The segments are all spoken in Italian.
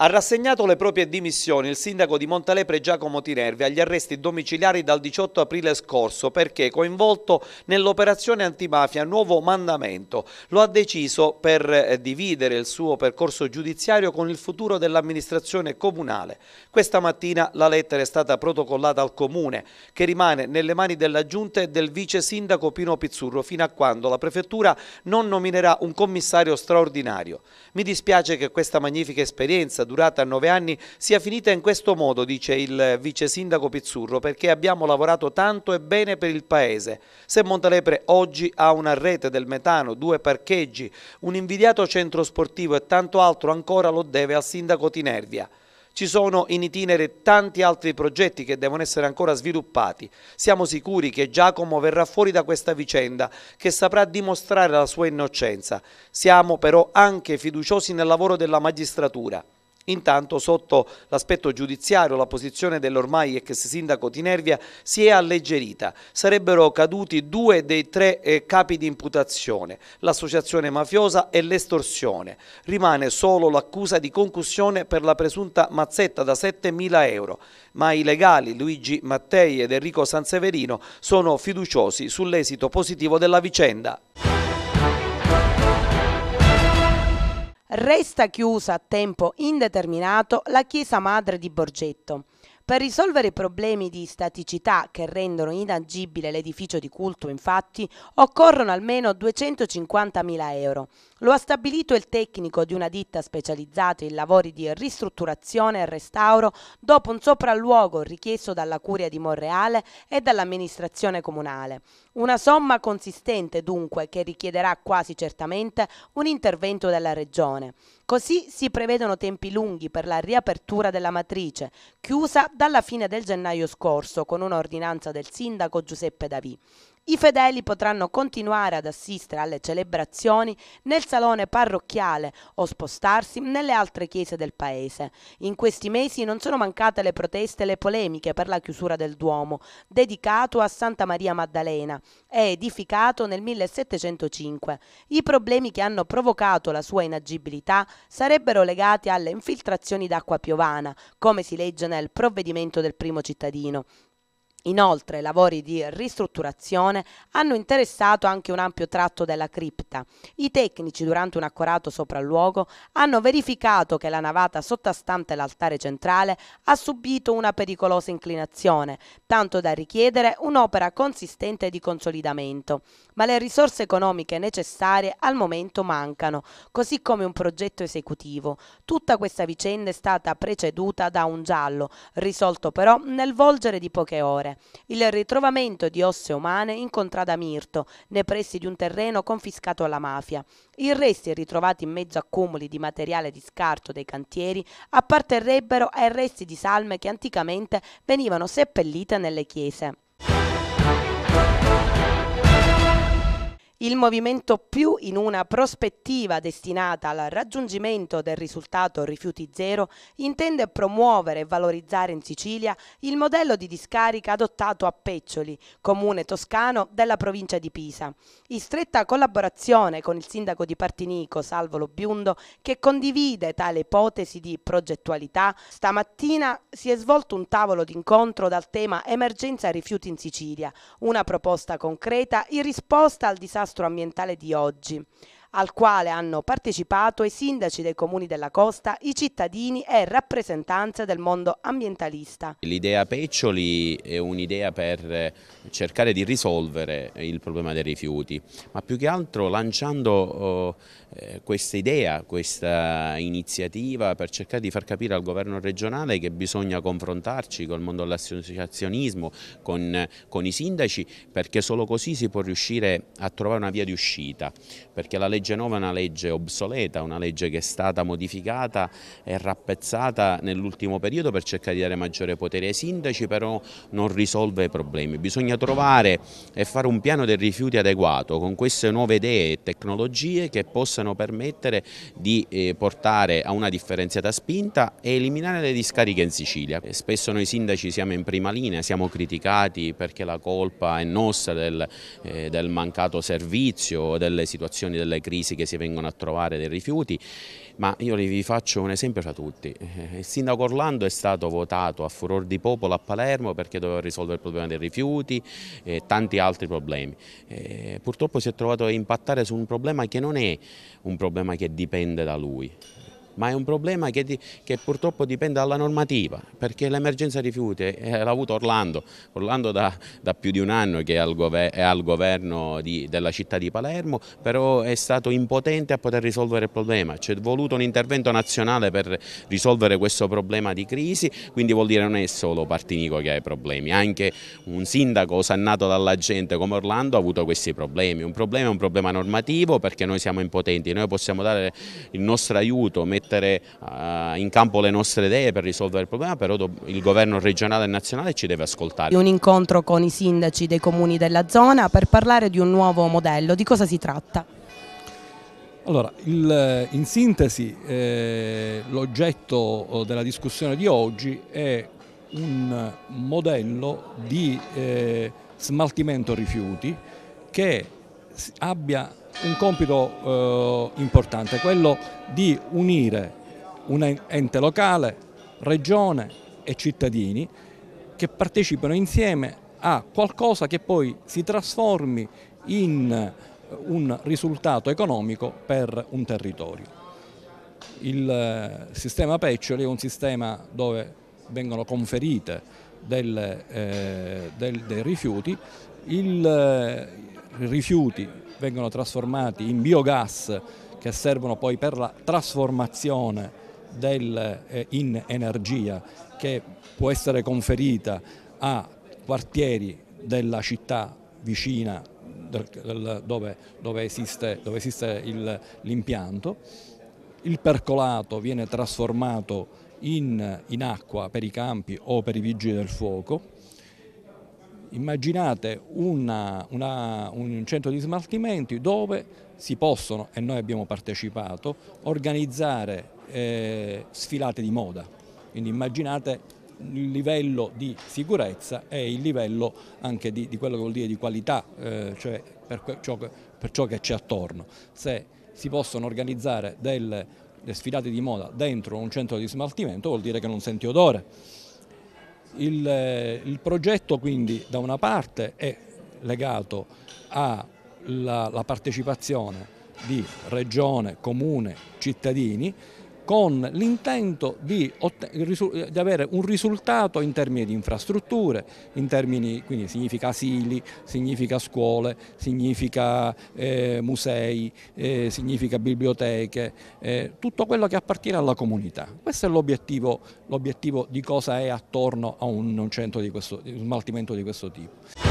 Ha rassegnato le proprie dimissioni il sindaco di Montalepre Giacomo Tinervi agli arresti domiciliari dal 18 aprile scorso perché coinvolto nell'operazione antimafia Nuovo Mandamento. Lo ha deciso per eh, dividere il suo percorso giudiziario con il futuro dell'amministrazione comunale. Questa mattina la lettera è stata protocollata al comune che rimane nelle mani della giunta e del vice sindaco Pino Pizzurro fino a quando la prefettura non nominerà un commissario straordinario. Mi dispiace che questa magnifica esperienza durata nove anni sia finita in questo modo, dice il vice sindaco Pizzurro, perché abbiamo lavorato tanto e bene per il paese. Se Montalepre oggi ha una rete del metano, due parcheggi, un invidiato centro sportivo e tanto altro ancora lo deve al sindaco Tinervia. Ci sono in itinere tanti altri progetti che devono essere ancora sviluppati. Siamo sicuri che Giacomo verrà fuori da questa vicenda, che saprà dimostrare la sua innocenza. Siamo però anche fiduciosi nel lavoro della magistratura. Intanto sotto l'aspetto giudiziario la posizione dell'ormai ex sindaco di Nervia si è alleggerita. Sarebbero caduti due dei tre eh, capi di imputazione, l'associazione mafiosa e l'estorsione. Rimane solo l'accusa di concussione per la presunta mazzetta da 7.000 euro, ma i legali Luigi Mattei ed Enrico Sanseverino sono fiduciosi sull'esito positivo della vicenda. Resta chiusa a tempo indeterminato la chiesa madre di Borgetto. Per risolvere i problemi di staticità che rendono inagibile l'edificio di culto, infatti, occorrono almeno 250.000 euro. Lo ha stabilito il tecnico di una ditta specializzata in lavori di ristrutturazione e restauro dopo un sopralluogo richiesto dalla Curia di Monreale e dall'amministrazione comunale. Una somma consistente dunque che richiederà quasi certamente un intervento della Regione. Così si prevedono tempi lunghi per la riapertura della matrice, chiusa dalla fine del gennaio scorso con un'ordinanza del sindaco Giuseppe Davì. I fedeli potranno continuare ad assistere alle celebrazioni nel salone parrocchiale o spostarsi nelle altre chiese del paese. In questi mesi non sono mancate le proteste e le polemiche per la chiusura del Duomo, dedicato a Santa Maria Maddalena e edificato nel 1705. I problemi che hanno provocato la sua inagibilità sarebbero legati alle infiltrazioni d'acqua piovana, come si legge nel provvedimento del primo cittadino. Inoltre, lavori di ristrutturazione hanno interessato anche un ampio tratto della cripta. I tecnici, durante un accorato sopralluogo, hanno verificato che la navata sottostante l'altare centrale ha subito una pericolosa inclinazione, tanto da richiedere un'opera consistente di consolidamento ma le risorse economiche necessarie al momento mancano, così come un progetto esecutivo. Tutta questa vicenda è stata preceduta da un giallo, risolto però nel volgere di poche ore. Il ritrovamento di osse umane in contrada Mirto, nei pressi di un terreno confiscato alla mafia. I resti ritrovati in mezzo a cumuli di materiale di scarto dei cantieri apparterrebbero ai resti di salme che anticamente venivano seppellite nelle chiese. il movimento più in una prospettiva destinata al raggiungimento del risultato rifiuti zero intende promuovere e valorizzare in Sicilia il modello di discarica adottato a Peccioli, comune toscano della provincia di Pisa, in stretta collaborazione con il sindaco di Partinico, Salvo Lobiundo, che condivide tale ipotesi di progettualità. Stamattina si è svolto un tavolo d'incontro dal tema emergenza rifiuti in Sicilia, una proposta concreta in risposta al disastro disastro ambientale di oggi al quale hanno partecipato i sindaci dei comuni della costa, i cittadini e rappresentanze del mondo ambientalista. L'idea Peccioli è un'idea per cercare di risolvere il problema dei rifiuti, ma più che altro lanciando eh, questa idea, questa iniziativa per cercare di far capire al governo regionale che bisogna confrontarci col mondo dell'associazionismo, con, con i sindaci, perché solo così si può riuscire a trovare una via di uscita, perché la legge Genova è una legge obsoleta, una legge che è stata modificata e rappezzata nell'ultimo periodo per cercare di dare maggiore potere ai sindaci, però non risolve i problemi. Bisogna trovare e fare un piano dei rifiuti adeguato con queste nuove idee e tecnologie che possano permettere di eh, portare a una differenziata spinta e eliminare le discariche in Sicilia. Spesso noi sindaci siamo in prima linea, siamo criticati perché la colpa è nostra del, eh, del mancato servizio, delle situazioni, delle crisi crisi che si vengono a trovare dei rifiuti, ma io vi faccio un esempio tra tutti. Il sindaco Orlando è stato votato a furor di popolo a Palermo perché doveva risolvere il problema dei rifiuti e tanti altri problemi. E purtroppo si è trovato a impattare su un problema che non è un problema che dipende da lui, ma è un problema che, di, che purtroppo dipende dalla normativa, perché l'emergenza rifiuti eh, l'ha avuto Orlando, Orlando da, da, più di un anno che è al, gover è al governo di, della città di Palermo, però è stato impotente a poter risolvere il problema, c'è voluto un intervento nazionale per risolvere questo problema di crisi, quindi vuol dire non è solo Partinico che ha i problemi, anche un sindaco osannato dalla gente come Orlando ha avuto questi problemi, un problema è un problema normativo perché noi siamo impotenti, noi possiamo dare il nostro aiuto, mettere mettere eh, in campo le nostre idee per risolvere il problema, però il governo regionale e nazionale ci deve ascoltare. Un incontro con i sindaci dei comuni della zona per parlare di un nuovo modello, di cosa si tratta? Allora, il, in sintesi eh, l'oggetto eh, della discussione di oggi è un modello di eh, smaltimento rifiuti che abbia un compito eh, importante, quello di unire un ente locale, regione e cittadini che partecipano insieme a qualcosa che poi si trasformi in eh, un risultato economico per un territorio. Il eh, sistema Peccioli è un sistema dove vengono conferite delle, eh, del, dei rifiuti, il, eh, rifiuti vengono trasformati in biogas che servono poi per la trasformazione del, eh, in energia che può essere conferita a quartieri della città vicina dove, dove esiste, esiste l'impianto. Il, il percolato viene trasformato in, in acqua per i campi o per i vigili del fuoco Immaginate una, una, un centro di smaltimenti dove si possono, e noi abbiamo partecipato, organizzare eh, sfilate di moda. Quindi immaginate il livello di sicurezza e il livello anche di, di quello che vuol dire di qualità, eh, cioè per ciò, che, per ciò che c'è attorno. Se si possono organizzare delle, delle sfilate di moda dentro un centro di smaltimento vuol dire che non senti odore il, eh, il progetto quindi da una parte è legato alla partecipazione di regione, comune, cittadini con l'intento di, eh, di, avere un risultato in termini di infrastrutture, in termini, quindi significa asili, significa scuole, significa eh, musei, eh, significa biblioteche, eh, tutto quello che appartiene alla comunità. Questo è l'obiettivo di cosa è attorno a un, un centro di questo, di smaltimento di questo tipo.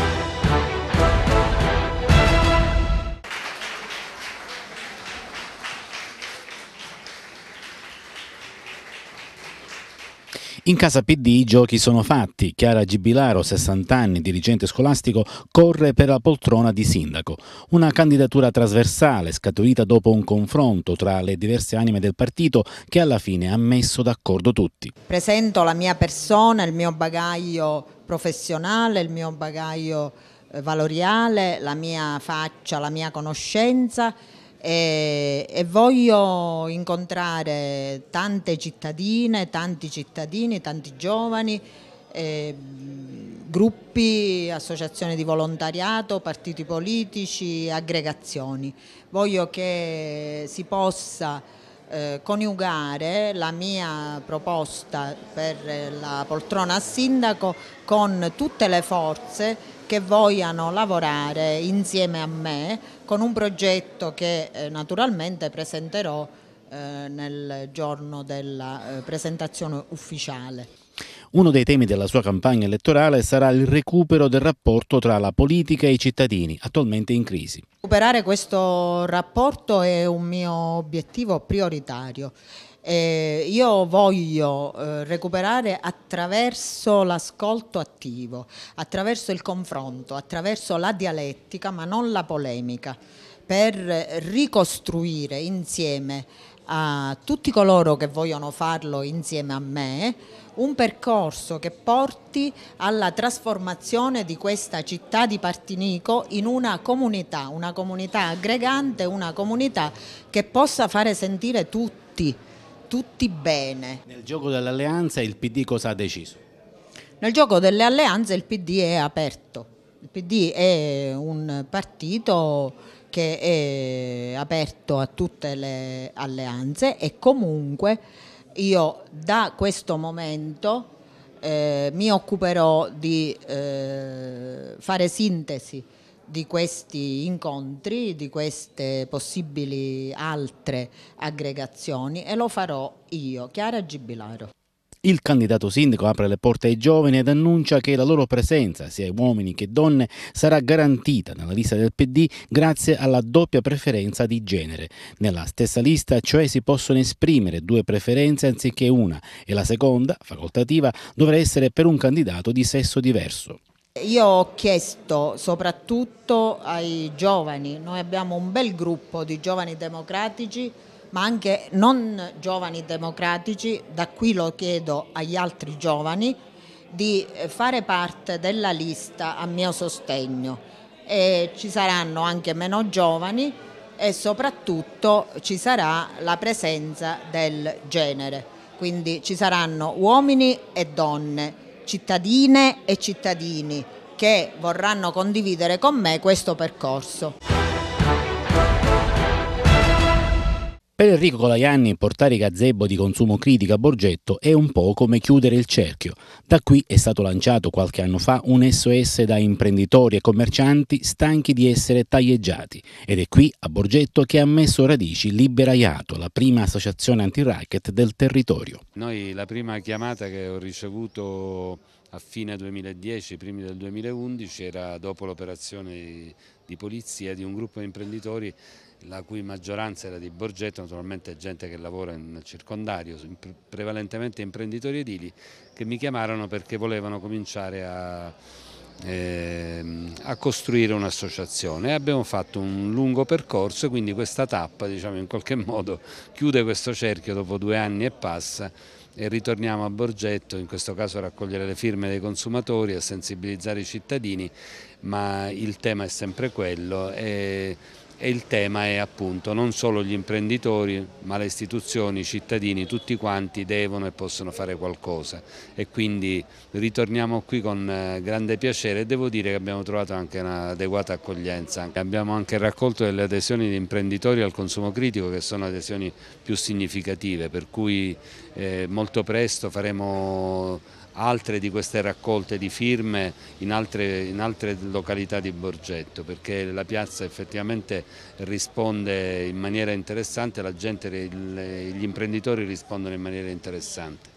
In casa PD i giochi sono fatti. Chiara Gibilaro, 60 anni, dirigente scolastico, corre per la poltrona di sindaco. Una candidatura trasversale scaturita dopo un confronto tra le diverse anime del partito che alla fine ha messo d'accordo tutti. Presento la mia persona, il mio bagaglio professionale, il mio bagaglio eh, valoriale, la mia faccia, la mia conoscenza e, e, voglio incontrare tante cittadine, tanti cittadini, tanti giovani, eh, gruppi, associazioni di volontariato, partiti politici, aggregazioni. Voglio che si possa eh, coniugare la mia proposta per la poltrona a sindaco con tutte le forze che vogliano lavorare insieme a me con un progetto che eh, naturalmente presenterò eh, nel giorno della eh, presentazione ufficiale. Uno dei temi della sua campagna elettorale sarà il recupero del rapporto tra la politica e i cittadini, attualmente in crisi. Recuperare questo rapporto è un mio obiettivo prioritario eh, io voglio eh, recuperare attraverso l'ascolto attivo, attraverso il confronto, attraverso la dialettica ma non la polemica, per ricostruire insieme a tutti coloro che vogliono farlo insieme a me un percorso che porti alla trasformazione di questa città di Partinico in una comunità, una comunità aggregante, una comunità che possa fare sentire tutti tutti bene. Nel gioco dell'alleanza il PD cosa ha deciso? Nel gioco delle alleanze il PD è aperto, il PD è un partito che è aperto a tutte le alleanze e comunque io da questo momento eh, mi occuperò di eh, fare sintesi di questi incontri, di queste possibili altre aggregazioni e lo farò io, Chiara Gibilaro. Il candidato sindaco apre le porte ai giovani ed annuncia che la loro presenza, sia uomini che donne, sarà garantita nella lista del PD grazie alla doppia preferenza di genere. Nella stessa lista, cioè, si possono esprimere due preferenze anziché una e la seconda, facoltativa, dovrà essere per un candidato di sesso diverso. Io ho chiesto soprattutto ai giovani, noi abbiamo un bel gruppo di giovani democratici, ma anche non giovani democratici, da qui lo chiedo agli altri giovani, di fare parte della lista a mio sostegno. E ci saranno anche meno giovani e soprattutto ci sarà la presenza del genere, quindi ci saranno uomini e donne cittadine e cittadini che vorranno condividere con me questo percorso. Per Enrico Colaianni portare i gazebo di consumo critico a Borgetto è un po' come chiudere il cerchio. Da qui è stato lanciato qualche anno fa un SOS da imprenditori e commercianti stanchi di essere taglieggiati ed è qui a Borgetto che ha messo radici Liberaiato, la prima associazione anti-racket del territorio. Noi la prima chiamata che ho ricevuto a fine 2010, primi del 2011, era dopo l'operazione di polizia di un gruppo di imprenditori la cui maggioranza era di Borgetto, naturalmente gente che lavora in circondario, prevalentemente imprenditori edili, che mi chiamarono perché volevano cominciare a, eh, a costruire un'associazione. Abbiamo fatto un lungo percorso e quindi questa tappa diciamo, in qualche modo chiude questo cerchio dopo due anni e passa e ritorniamo a Borgetto, in questo caso a raccogliere le firme dei consumatori, a sensibilizzare i cittadini, ma il tema è sempre quello. E e il tema è appunto non solo gli imprenditori ma le istituzioni, i cittadini, tutti quanti devono e possono fare qualcosa e quindi ritorniamo qui con eh, grande piacere e devo dire che abbiamo trovato anche un'adeguata accoglienza. Abbiamo anche raccolto delle adesioni di imprenditori al consumo critico che sono adesioni più significative per cui eh, molto presto faremo altre di queste raccolte di firme in altre, in altre località di Borgetto perché la piazza effettivamente risponde in maniera interessante, la gente, gli imprenditori rispondono in maniera interessante.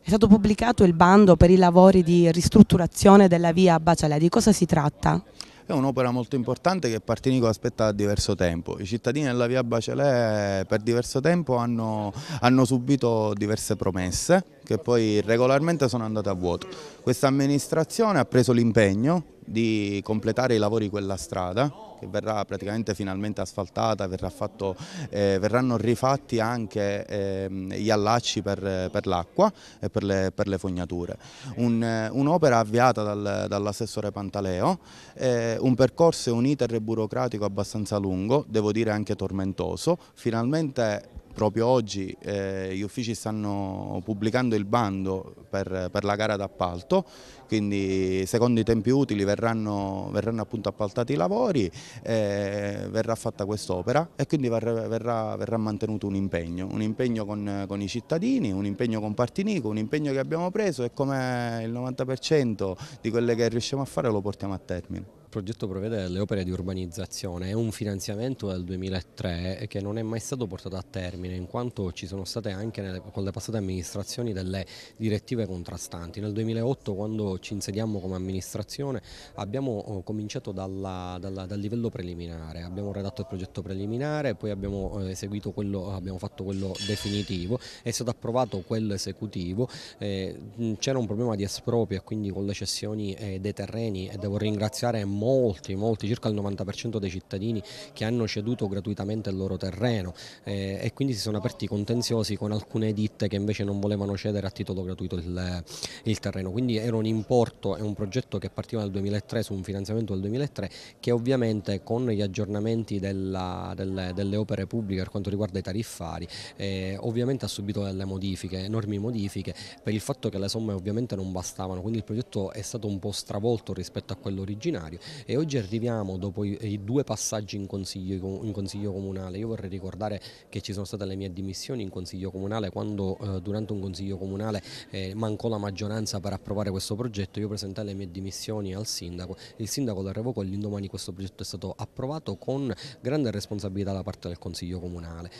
È stato pubblicato il bando per i lavori di ristrutturazione della via Bacialè, di cosa si tratta? È un'opera molto importante che Partinico aspetta da diverso tempo. I cittadini della via Bacelè per diverso tempo hanno, hanno subito diverse promesse che poi regolarmente sono andate a vuoto. Questa amministrazione ha preso l'impegno di completare i lavori di quella strada che verrà praticamente finalmente asfaltata, verrà fatto, eh, verranno rifatti anche eh, gli allacci per, per l'acqua e per le, per le fognature. un'opera un avviata dal, dall'assessore Pantaleo, eh, un percorso e un iter burocratico abbastanza lungo, devo dire anche tormentoso, finalmente proprio oggi eh, gli uffici stanno pubblicando il bando per, per la gara d'appalto, quindi secondo i tempi utili verranno, verranno appaltati i lavori, eh, verrà fatta quest'opera e quindi verrà, verrà, verrà, mantenuto un impegno, un impegno con, con, i cittadini, un impegno con Partinico, un impegno che abbiamo preso e come il 90% di quelle che riusciamo a fare lo portiamo a termine progetto prevede delle opere di urbanizzazione, è un finanziamento del 2003 che non è mai stato portato a termine in quanto ci sono state anche nelle, con le passate amministrazioni delle direttive contrastanti. Nel 2008 quando ci insediamo come amministrazione abbiamo oh, cominciato dalla, dalla, dal livello preliminare, abbiamo redatto il progetto preliminare, poi abbiamo, eh, eseguito quello, abbiamo fatto quello definitivo, è stato approvato quello esecutivo, eh, c'era un problema di esproprio quindi con le cessioni eh, dei terreni e devo ringraziare molto molti, molti, circa il 90% dei cittadini che hanno ceduto gratuitamente il loro terreno eh, e quindi si sono aperti contenziosi con alcune ditte che invece non volevano cedere a titolo gratuito il, eh, il terreno. Quindi era un importo e un progetto che partiva dal 2003 su un finanziamento del 2003 che ovviamente con gli aggiornamenti della, delle, delle, opere pubbliche per quanto riguarda i tariffari eh, ovviamente ha subito delle modifiche, enormi modifiche per il fatto che le somme ovviamente non bastavano, quindi il progetto è stato un po' stravolto rispetto a quello originario e oggi arriviamo dopo i, i due passaggi in consiglio, in consiglio, comunale. Io vorrei ricordare che ci sono state le mie dimissioni in consiglio comunale quando eh, durante un consiglio comunale eh, mancò la maggioranza per approvare questo progetto. Io presentai le mie dimissioni al sindaco, il sindaco la revocò e l'indomani questo progetto è stato approvato con grande responsabilità da parte del consiglio comunale.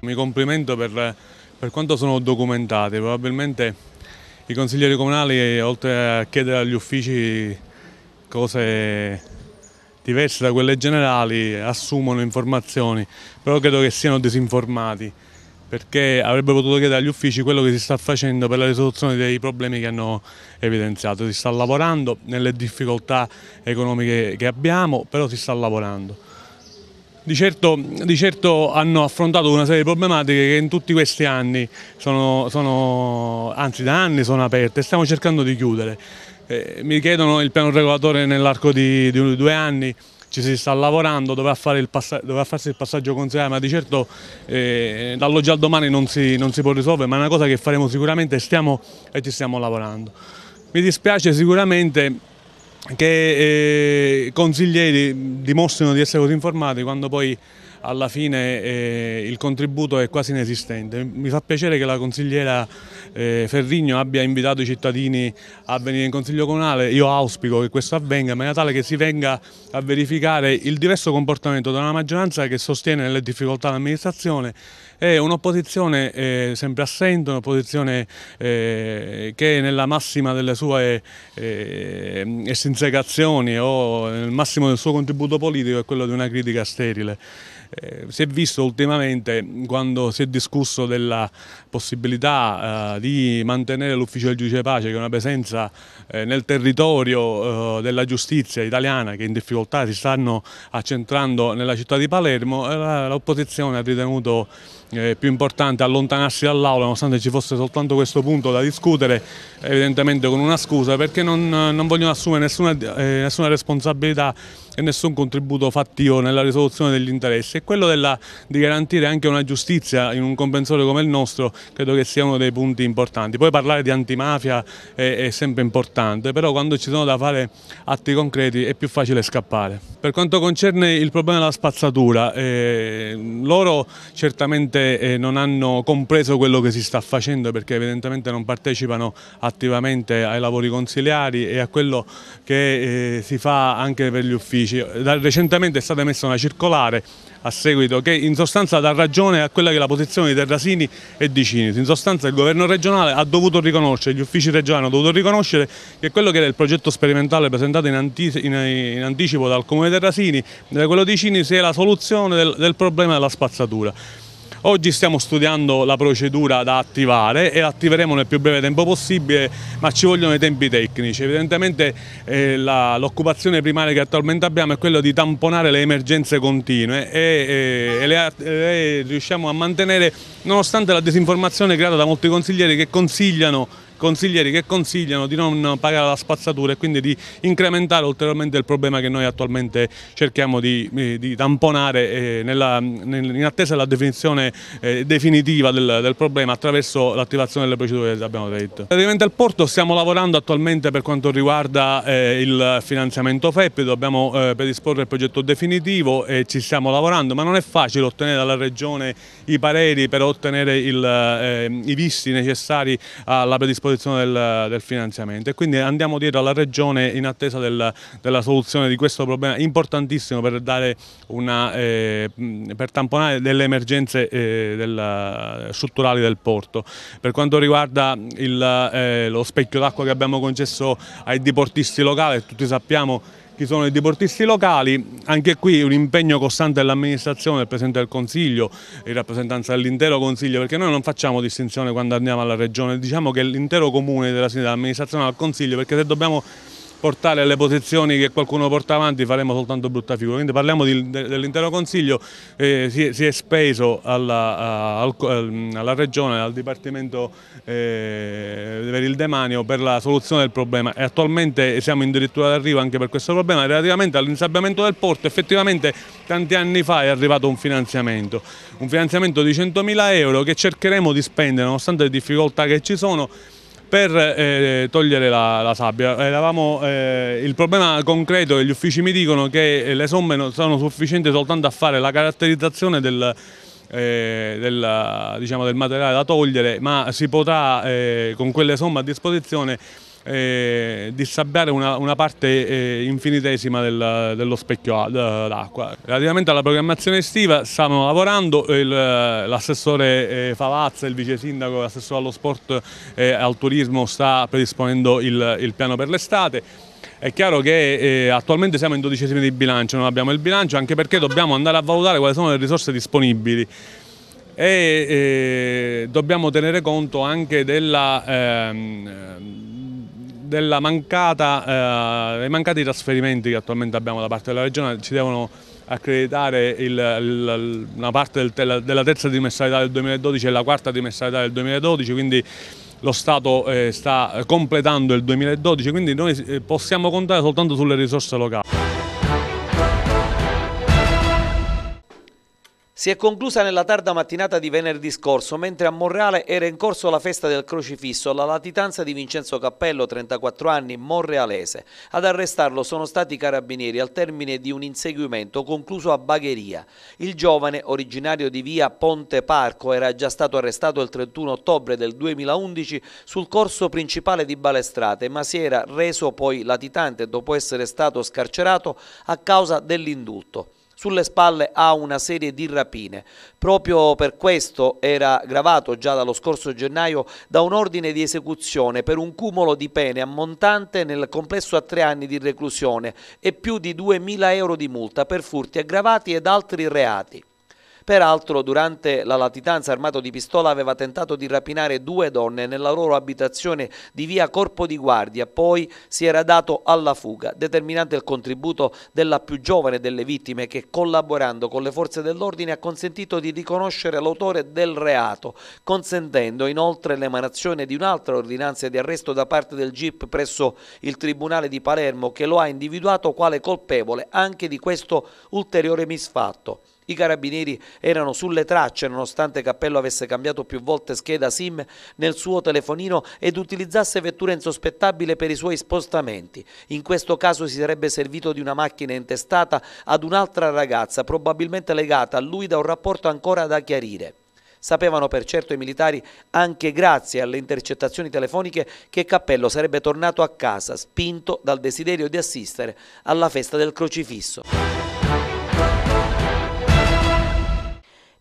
Mi complimento per, per, quanto sono documentati, probabilmente i consiglieri comunali, oltre a chiedere agli uffici cose diverse da quelle generali, assumono informazioni, però credo che siano disinformati, perché avrebbero potuto chiedere agli uffici quello che si sta facendo per la risoluzione dei problemi che hanno evidenziato. Si sta lavorando nelle difficoltà economiche che abbiamo, però si sta lavorando. Di certo, di certo, hanno affrontato una serie di problematiche che in tutti questi anni, sono, sono, anzi da anni sono aperte e stiamo cercando di chiudere. Eh, mi chiedono il piano regolatore nell'arco di, di, due anni, ci si sta lavorando, dovrà, dovrà farsi il passaggio consigliare, ma di certo eh, dall'oggi al domani non si, non si, può risolvere, ma è una cosa che faremo sicuramente stiamo, e ci stiamo lavorando. Mi dispiace sicuramente che eh, consiglieri dimostrino di essere così informati quando poi alla fine eh, il contributo è quasi inesistente. Mi fa piacere che la consigliera eh, Ferrigno abbia invitato i cittadini a venire in Consiglio Comunale, io auspico che questo avvenga in maniera tale che si venga a verificare il diverso comportamento da una maggioranza che sostiene le difficoltà dell'amministrazione e un'opposizione eh, sempre assente, un'opposizione eh, che nella massima delle sue eh, estinsecazioni o nel massimo del suo contributo politico è quello di una critica sterile eh, si è visto ultimamente quando si è discusso della possibilità eh, di mantenere l'ufficio del giudice pace che è una presenza eh, nel territorio eh, della giustizia italiana che in difficoltà si stanno accentrando nella città di Palermo, eh, l'opposizione ha ritenuto eh, più importante allontanarsi dall'aula nonostante ci fosse soltanto questo punto da discutere evidentemente con una scusa perché non, non vogliono assumere nessuna, nessuna responsabilità e nessun contributo fattivo nella risoluzione degli interessi e quello della, di garantire anche una giustizia in un compensatorio come il nostro credo che sia uno dei punti importanti. Poi parlare di antimafia è, è sempre importante, però quando ci sono da fare atti concreti è più facile scappare. Per quanto concerne il problema della spazzatura, eh, loro certamente eh, non hanno compreso quello che si sta facendo perché evidentemente non partecipano attivamente ai lavori consiliari e a quello che eh, si fa anche per gli uffici giudici, recentemente è stata messa una circolare a seguito che in sostanza dà ragione a quella che è la posizione di Terrasini e di Cinis, in sostanza il governo regionale ha dovuto riconoscere, gli uffici regionali hanno dovuto riconoscere che quello che era il progetto sperimentale presentato in, anticipo dal comune di Terrasini, eh, quello di Cinis è la soluzione del, del problema della spazzatura. Oggi stiamo studiando la procedura da attivare e l'attiveremo nel più breve tempo possibile, ma ci vogliono i tempi tecnici. Evidentemente eh, l'occupazione primaria che attualmente abbiamo è quella di tamponare le emergenze continue e, e, e le, le riusciamo a mantenere nonostante la disinformazione creata da molti consiglieri che consigliano consiglieri che consigliano di non pagare la spazzatura e quindi di incrementare ulteriormente il problema che noi attualmente cerchiamo di, eh, di tamponare eh, nella, in attesa della definizione eh, definitiva del, del problema attraverso l'attivazione delle procedure che abbiamo detto. Relativamente al porto stiamo lavorando attualmente per quanto riguarda il finanziamento FEP, dobbiamo predisporre il progetto definitivo e ci stiamo lavorando, ma non è facile ottenere dalla Regione i pareri per ottenere il, i visti necessari alla predisposizione disposizione del, del, finanziamento e quindi andiamo dietro alla Regione in attesa del, della soluzione di questo problema importantissimo per, dare una, eh, per tamponare delle emergenze eh, del, strutturali del porto. Per quanto riguarda il, eh, lo specchio d'acqua che abbiamo concesso ai diportisti locali, tutti sappiamo che chi sono i diportisti locali, anche qui un impegno costante dell'amministrazione, del Presidente del Consiglio, in rappresentanza dell'intero Consiglio, perché noi non facciamo distinzione quando andiamo alla Regione, diciamo che l'intero Comune della Sinistra, dell'amministrazione al Consiglio, perché se dobbiamo portare alle posizioni che qualcuno porta avanti faremo soltanto brutta figura. Quindi parliamo di, dell'intero Consiglio, eh, si, è, si, è speso alla, al, alla Regione, al Dipartimento eh, per il demanio per la soluzione del problema e attualmente siamo addirittura d'arrivo anche per questo problema. Relativamente all'insabbiamento del porto effettivamente tanti anni fa è arrivato un finanziamento, un finanziamento di 100.000 euro che cercheremo di spendere nonostante le difficoltà che ci sono per eh, togliere la, la sabbia. Eravamo, eh, il problema concreto è che gli uffici mi dicono che eh, le somme non sono sufficienti soltanto a fare la caratterizzazione del, eh, del, diciamo, del materiale da togliere, ma si potrà eh, con quelle somme a disposizione eh, dissabbiare una, una parte eh, infinitesima del, dello specchio d'acqua. Relativamente alla programmazione estiva stanno lavorando, eh, l'assessore eh, Favazza, il vice sindaco, l'assessore allo sport eh, e al turismo sta predisponendo il, il piano per l'estate. È chiaro che eh, attualmente siamo in dodicesimi di bilancio, non abbiamo il bilancio anche perché dobbiamo andare a valutare quali sono le risorse disponibili e eh, dobbiamo tenere conto anche della, eh, eh, dei mancati trasferimenti che attualmente abbiamo da parte della Regione ci devono accreditare il, il, una parte del, della terza trimestralità del 2012 e la quarta trimestralità del 2012, quindi lo Stato eh, sta completando il 2012, quindi noi eh, possiamo contare soltanto sulle risorse locali. Si è conclusa nella tarda mattinata di venerdì scorso, mentre a Monreale era in corso la festa del crocifisso alla latitanza di Vincenzo Cappello, 34 anni, monrealese. Ad arrestarlo sono stati i carabinieri al termine di un inseguimento concluso a Bagheria. Il giovane, originario di via Ponte Parco, era già stato arrestato il 31 ottobre del 2011 sul corso principale di Balestrate, ma si era reso poi latitante dopo essere stato scarcerato a causa dell'indulto sulle spalle ha una serie di rapine. Proprio per questo era gravato già dallo scorso gennaio da un ordine di esecuzione per un cumulo di pene ammontante nel complesso a tre anni di reclusione e più di 2.000 euro di multa per furti aggravati ed altri reati. Peraltro durante la latitanza armato di pistola aveva tentato di rapinare due donne nella loro abitazione di via Corpo di Guardia, poi si era dato alla fuga, determinante il contributo della più giovane delle vittime che collaborando con le forze dell'ordine ha consentito di riconoscere l'autore del reato, consentendo inoltre l'emanazione di un'altra ordinanza di arresto da parte del GIP presso il Tribunale di Palermo che lo ha individuato quale colpevole anche di questo ulteriore misfatto. I carabinieri erano sulle tracce nonostante Cappello avesse cambiato più volte scheda SIM nel suo telefonino ed utilizzasse vettura insospettabile per i suoi spostamenti. In questo caso si sarebbe servito di una macchina intestata ad un'altra ragazza, probabilmente legata a lui da un rapporto ancora da chiarire. Sapevano per certo i militari, anche grazie alle intercettazioni telefoniche, che Cappello sarebbe tornato a casa, spinto dal desiderio di assistere alla festa del crocifisso.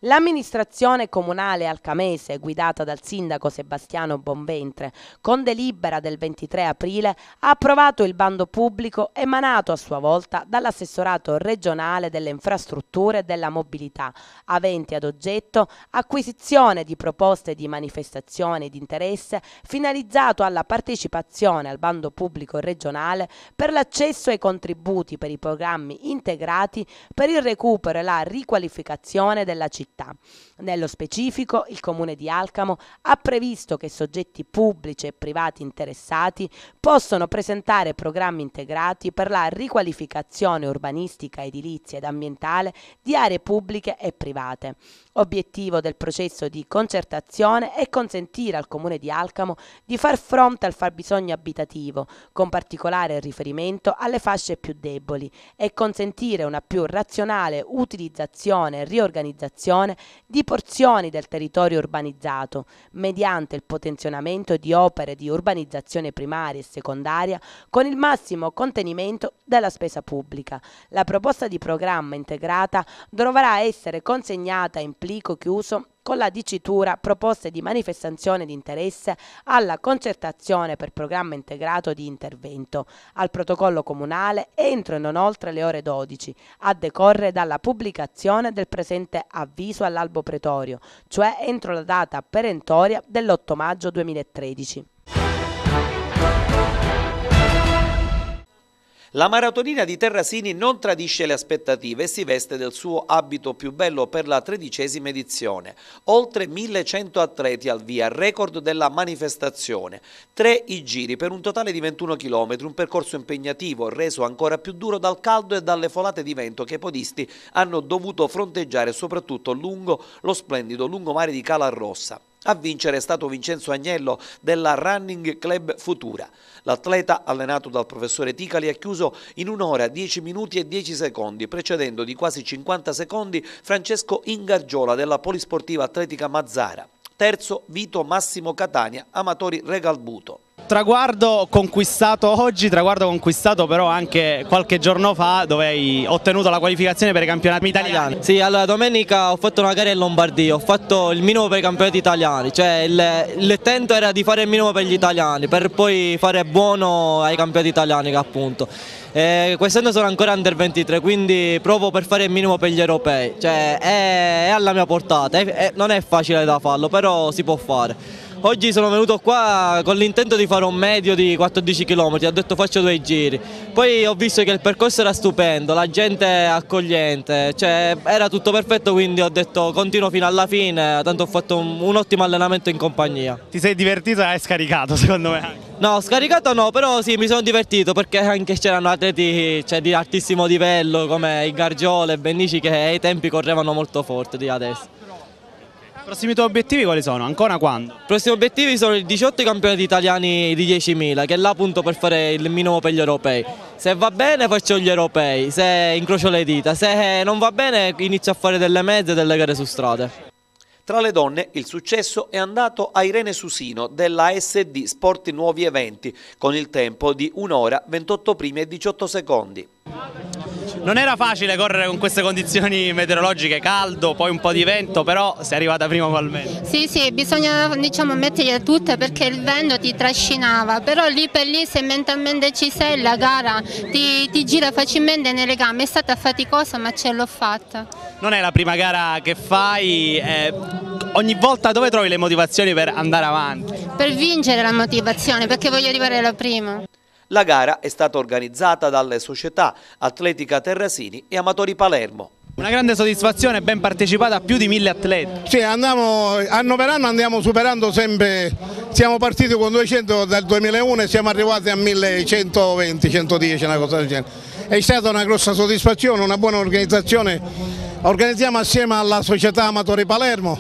L'amministrazione comunale alcamese, guidata dal sindaco Sebastiano Bonventre, con delibera del 23 aprile, ha approvato il bando pubblico emanato a sua volta dall'assessorato regionale delle infrastrutture e della mobilità, avente ad oggetto acquisizione di proposte di manifestazione di interesse finalizzato alla partecipazione al bando pubblico regionale per l'accesso ai contributi per i programmi integrati per il recupero e la riqualificazione della città città. Nello specifico, il Comune di Alcamo ha previsto che soggetti pubblici e privati interessati possono presentare programmi integrati per la riqualificazione urbanistica, edilizia ed ambientale di aree pubbliche e private. Obiettivo del processo di concertazione è consentire al Comune di Alcamo di far fronte al fabbisogno abitativo, con particolare riferimento alle fasce più deboli, e consentire una più razionale utilizzazione e riorganizzazione ricostruzione di porzioni del territorio urbanizzato, mediante il potenzionamento di opere di urbanizzazione primaria e secondaria con il massimo contenimento della spesa pubblica. La proposta di programma integrata dovrà essere consegnata in plico chiuso con la dicitura proposte di manifestazione di interesse alla concertazione per programma integrato di intervento al protocollo comunale entro e non oltre le ore 12 a decorrere dalla pubblicazione del presente avviso all'albo pretorio, cioè entro la data perentoria dell'8 maggio 2013. La maratonina di Terrasini non tradisce le aspettative e si veste del suo abito più bello per la tredicesima edizione. Oltre 1100 atleti al via, record della manifestazione. Tre i giri per un totale di 21 km, un percorso impegnativo reso ancora più duro dal caldo e dalle folate di vento che i podisti hanno dovuto fronteggiare soprattutto lungo lo splendido lungomare di Cala Rossa. A vincere è stato Vincenzo Agnello della Running Club Futura. L'atleta, allenato dal professore Ticali, ha chiuso in un'ora 10 minuti e 10 secondi, precedendo di quasi 50 secondi Francesco Ingargiola della Polisportiva Atletica Mazzara. Terzo Vito Massimo Catania, amatori Regalbuto traguardo conquistato oggi, traguardo conquistato però anche qualche giorno fa dove hai ottenuto la qualificazione per i campionati italiani. Sì, allora domenica ho fatto una gara in Lombardia, ho fatto il minimo per i campionati italiani, cioè l'intento era di fare il minimo per gli italiani, per poi fare buono ai campionati italiani appunto. quest'anno sono ancora under 23 quindi provo per fare il minimo per gli europei cioè è, è alla mia portata è, è, non è facile da farlo però si può fare Oggi sono venuto qua con l'intento di fare un medio di 14 km, ho detto faccio due giri. Poi ho visto che il percorso era stupendo, la gente accogliente, cioè era tutto perfetto quindi ho detto continuo fino alla fine, tanto ho fatto un, un ottimo allenamento in compagnia. Ti sei divertito e hai scaricato secondo me? No, scaricato no, però sì, mi sono divertito perché anche c'erano atleti cioè, di altissimo livello come i Gargiole e Bennici che ai tempi correvano molto forte di adesso. Prossimi tuoi obiettivi quali sono? Ancora quando? I prossimi obiettivi sono i 18 campionati italiani di 10.000, che è là appunto per fare il minimo per gli europei. Se va bene faccio gli europei, se incrocio le dita, se non va bene inizio a fare delle mezze e delle gare su strada. Tra le donne il successo è andato a Irene Susino della SD Sport Nuovi Eventi con il tempo di 1 ora 28 primi e 18 secondi. Non era facile correre con queste condizioni meteorologiche, caldo, poi un po' di vento, però sei arrivata prima ugualmente. Sì, sì, bisogna diciamo, metterle tutte perché il vento ti trascinava, però lì per lì se mentalmente ci sei la gara ti, ti gira facilmente nelle gambe, è stata faticosa ma ce l'ho fatta. Non è la prima gara che fai, eh, ogni volta dove trovi le motivazioni per andare avanti? Per vincere la motivazione, perché voglio arrivare la prima. La gara è stata organizzata dalle società Atletica Terrasini e Amatori Palermo. Una grande soddisfazione, ben partecipata a più di mille atleti. Sì, andiamo, anno per anno andiamo superando sempre, siamo partiti con 200 dal 2001 e siamo arrivati a 1120, 110, una cosa del genere. È stata una grossa soddisfazione, una buona organizzazione. Organizziamo assieme alla società Amatori Palermo,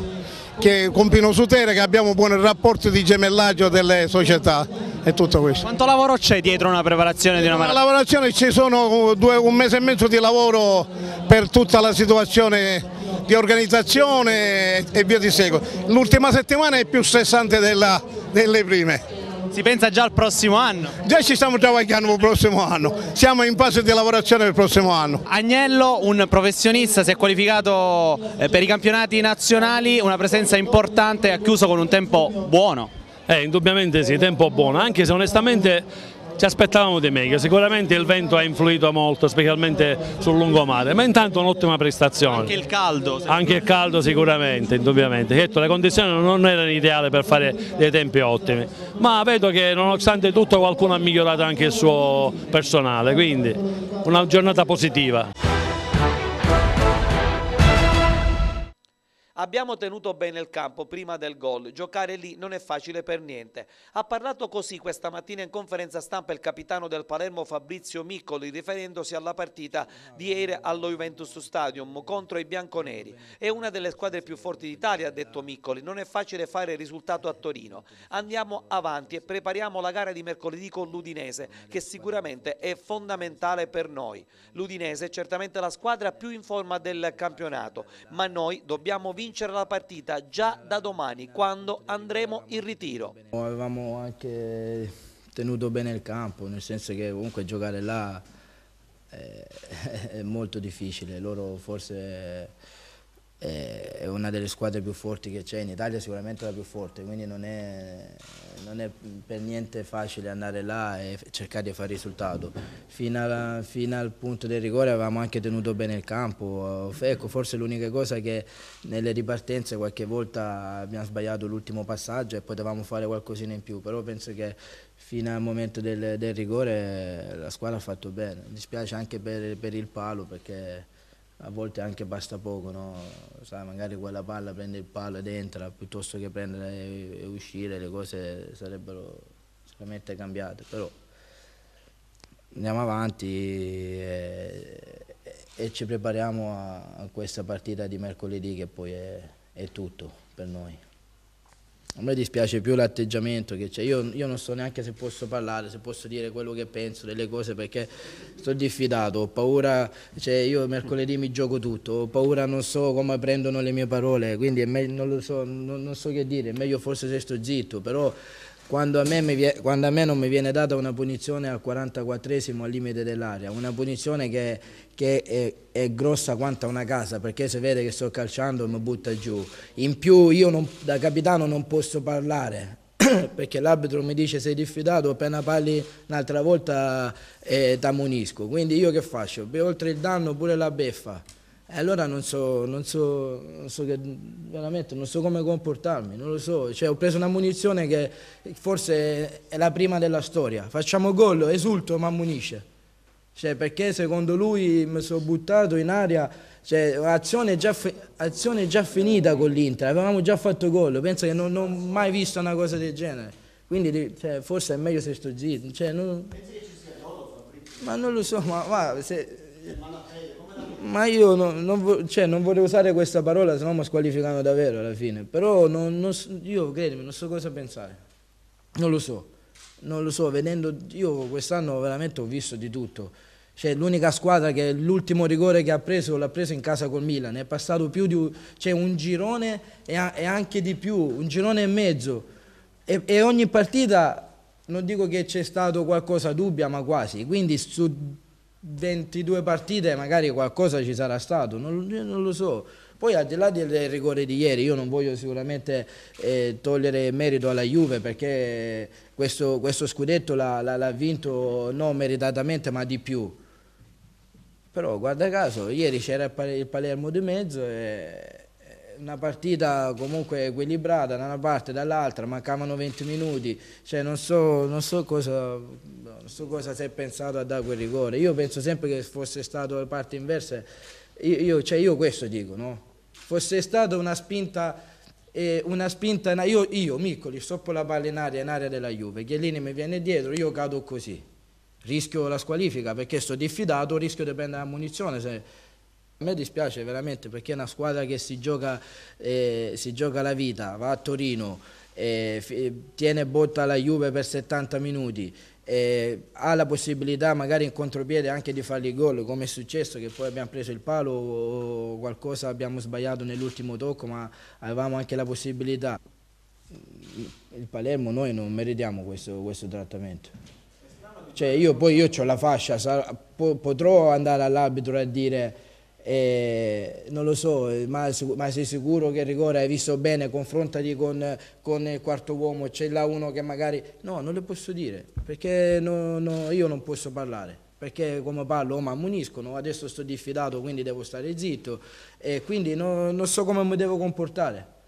che, con Pino Sutere, che abbiamo buoni rapporti di gemellaggio delle società è tutto questo. Quanto lavoro c'è dietro una preparazione di una maratona? La lavorazione ci sono due, un mese e mezzo di lavoro per tutta la situazione di organizzazione e via di seguito. L'ultima settimana è più stressante della, delle prime. Si pensa già al prossimo anno? Già ci stiamo travagliando per il prossimo anno, siamo in fase di lavorazione per il prossimo anno. Agnello, un professionista, si è qualificato eh, per i campionati nazionali, una presenza importante ha chiuso con un tempo buono. Eh, indubbiamente sì, tempo buono, anche se onestamente ci aspettavamo di meglio, sicuramente il vento ha influito molto, specialmente sul lungomare, ma intanto un'ottima prestazione. Anche il caldo. Anche il caldo sicuramente, indubbiamente. Certo, le condizioni non erano ideali per fare dei tempi ottimi, ma vedo che nonostante tutto qualcuno ha migliorato anche il suo personale, quindi una giornata positiva. Abbiamo tenuto bene il campo prima del gol, giocare lì non è facile per niente. Ha parlato così questa mattina in conferenza stampa il capitano del Palermo Fabrizio Miccoli riferendosi alla partita di ieri allo Juventus Stadium contro i bianconeri. È una delle squadre più forti d'Italia, ha detto Miccoli, non è facile fare il risultato a Torino. Andiamo avanti e prepariamo la gara di mercoledì con l'Udinese che sicuramente è fondamentale per noi. L'Udinese è certamente la squadra più in forma del campionato, ma noi dobbiamo vincere vincere la partita già da domani quando andremo in ritiro. Avevamo anche tenuto bene il campo, nel senso che comunque giocare là eh, è molto difficile, loro forse eh, è una delle squadre più forti che c'è in Italia, sicuramente la più forte, quindi non è, non è per niente facile andare là e cercare di fare risultato. Fino, alla, fino, al punto del rigore avevamo anche tenuto bene il campo, ecco, forse l'unica cosa che nelle ripartenze qualche volta abbiamo sbagliato l'ultimo passaggio e potevamo fare qualcosina in più, però penso che fino al momento del, del rigore la squadra ha fatto bene, mi dispiace anche per, per il palo perché a volte anche basta poco, no? Sai, magari quella palla prende il palo ed entra, piuttosto che prendere e uscire, le cose sarebbero sicuramente cambiate, però andiamo avanti e, e ci prepariamo a, a, questa partita di mercoledì che poi è, è tutto per noi a me dispiace più l'atteggiamento che c'è, io, io, non so neanche se posso parlare, se posso dire quello che penso delle cose perché sto diffidato, ho paura, cioè io mercoledì mi gioco tutto, ho paura non so come prendono le mie parole, quindi me, non, so, non, non so che dire, è meglio forse se sto zitto, però quando a, me, quando a, me non mi viene data una punizione al 44esimo al limite dell'area, una punizione che, che è, è, grossa quanto una casa perché se vede che sto calciando mi butta giù. In più io non, da capitano non posso parlare perché l'arbitro mi dice sei diffidato, appena parli un'altra volta eh, t'ammonisco. Quindi io che faccio? Oltre il danno pure la beffa. E allora non so, non so, non so che, veramente non so come comportarmi, non lo so. Cioè, ho preso una munizione che forse è la prima della storia. Facciamo gol, esulto, ma ammunisce. Cioè, perché secondo lui mi sono buttato in aria, cioè, azione già, azione già finita con l'Inter, avevamo già fatto gol, penso che non, non, ho mai visto una cosa del genere. Quindi cioè, forse è meglio se sto zitto. Cioè, non... Ma non lo so, ma, cioè, ma se... Eh, ma io non, non, cioè, non, vorrei usare questa parola, se no mi squalificano davvero alla fine. Però non, non, io, credimi, non so cosa pensare. Non lo so. Non lo so, vedendo, io quest'anno veramente ho visto di tutto. Cioè, l'unica squadra che l'ultimo rigore che ha preso l'ha preso in casa col Milan. È passato più di cioè, un girone e, e, anche di più, un girone e mezzo. E, e ogni partita, non dico che c'è stato qualcosa dubbia, ma quasi. Quindi su 22 partite magari qualcosa ci sarà stato, non, non, lo so. Poi al di là del rigore di ieri, io non voglio sicuramente eh, togliere merito alla Juve perché questo, questo scudetto l'ha vinto non meritatamente ma di più. Però guarda caso, ieri c'era il Palermo di mezzo e eh, una partita comunque equilibrata da una parte e dall'altra, mancavano 20 minuti, cioè non so, non so cosa, su cosa si è pensato a dare quel rigore. Io penso sempre che fosse stato la parte inversa, io, io, cioè io questo dico, no? Fosse stata una spinta, eh, una spinta io, io Miccoli, soppo la palla in aria, in aria della Juve, Chiellini mi viene dietro, io cado così. Rischio la squalifica perché sto diffidato, rischio di prendere la munizione. Se, a me dispiace veramente perché è una squadra che si gioca, eh, si gioca la vita, va a Torino, eh, tiene botta la Juve per 70 minuti, eh, ha la possibilità magari in contropiede anche di fargli gol come è successo che poi abbiamo preso il palo o qualcosa abbiamo sbagliato nell'ultimo tocco ma avevamo anche la possibilità mm, il Palermo noi non meritiamo questo, questo trattamento cioè io poi io ho la fascia potrò andare all'arbitro a dire eh, non lo so, eh, ma, ma, sei sicuro che il rigore hai visto bene, confrontati con, con il quarto uomo, c'è là uno che magari... No, non le posso dire, perché no, no, io non posso parlare perché come parlo oh, mi ammoniscono, adesso sto diffidato quindi devo stare zitto e quindi no, non so come mi devo comportare.